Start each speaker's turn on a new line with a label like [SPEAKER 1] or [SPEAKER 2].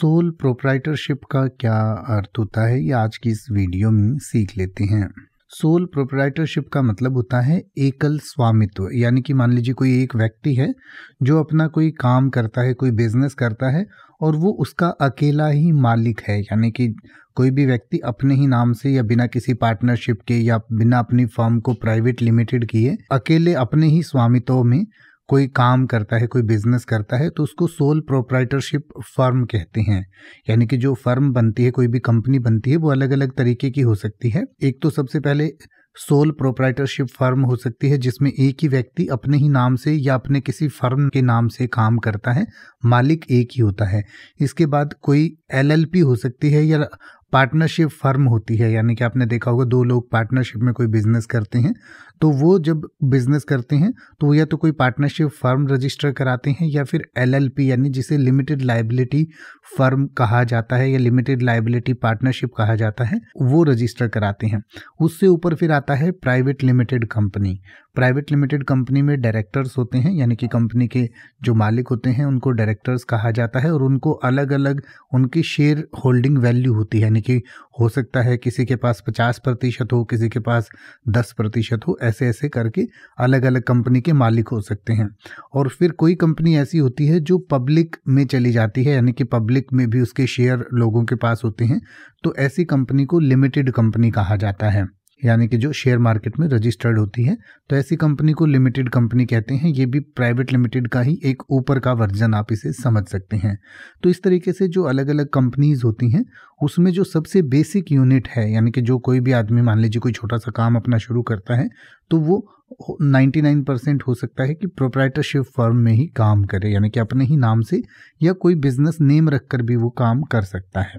[SPEAKER 1] sole proprietorship का क्या अर्थ होता है ये आज की इस वीडियो में सीख लेते हैं सोल प्रोप्राइटरशिप का मतलब होता है एकल स्वामित्व यानी कि मान लीजिए कोई एक व्यक्ति है जो अपना कोई काम करता है कोई बिजनेस करता है और वो उसका अकेला ही मालिक है यानी कि कोई भी व्यक्ति अपने ही नाम से या बिना किसी पार्टनरशिप के या बिना अपनी फर्म को प्राइवेट लिमिटेड किए अकेले अपने ही स्वामित्व में कोई काम करता है कोई बिजनेस करता है तो उसको सोल प्रोप्राइटरशिप फर्म कहते हैं यानी कि जो फर्म बनती है कोई भी कंपनी बनती है वो अलग अलग तरीके की हो सकती है एक तो सबसे पहले सोल प्रोप्राइटरशिप फर्म हो सकती है जिसमें एक ही व्यक्ति अपने ही नाम से या अपने किसी फर्म के नाम से काम करता है मालिक एक ही होता है इसके बाद कोई एलएलपी हो सकती है या पार्टनरशिप फर्म होती है यानी कि आपने देखा होगा दो लोग पार्टनरशिप में कोई बिजनेस करते हैं तो वो जब बिजनेस करते हैं तो वो या तो कोई पार्टनरशिप फर्म रजिस्टर कराते हैं या फिर एलएलपी यानी जिसे लिमिटेड लाइबिलिटी फर्म कहा जाता है या लिमिटेड लाइबिलिटी पार्टनरशिप कहा जाता है वो रजिस्टर कराते हैं उससे ऊपर फिर आता है private limited company private limited company में डायरेक्टर्स होते हैं यानी कि कंपनी के जो मालिक होते हैं उनको डायरेक्टर्स कहा जाता है और उनको अलग अलग उनकी शेयर होल्डिंग वैल्यू होती है यानी कि हो सकता है किसी के पास पचास प्रतिशत हो किसी के पास दस प्रतिशत हो ऐसे ऐसे करके अलग अलग कंपनी के मालिक हो सकते हैं और फिर कोई कंपनी ऐसी होती है जो पब्लिक में चली जाती है यानी कि पब्लिक में भी उसके शेयर लोगों के पास होते हैं तो ऐसी कंपनी को लिमिटेड कंपनी कहा जाता है यानी कि जो शेयर मार्केट में रजिस्टर्ड होती है तो ऐसी कंपनी को लिमिटेड कंपनी कहते हैं ये भी प्राइवेट लिमिटेड का ही एक ऊपर का वर्जन आप इसे समझ सकते हैं तो इस तरीके से जो अलग अलग कंपनीज होती हैं उसमें जो सबसे बेसिक यूनिट है यानी कि जो कोई भी आदमी मान लीजिए कोई छोटा सा काम अपना शुरू करता है तो वो नाइन्टी परसेंट हो सकता है कि प्रोप्राइटरशिप फर्म में ही काम करे यानी कि अपने ही नाम से या कोई बिजनेस नेम रखकर भी वो काम कर सकता है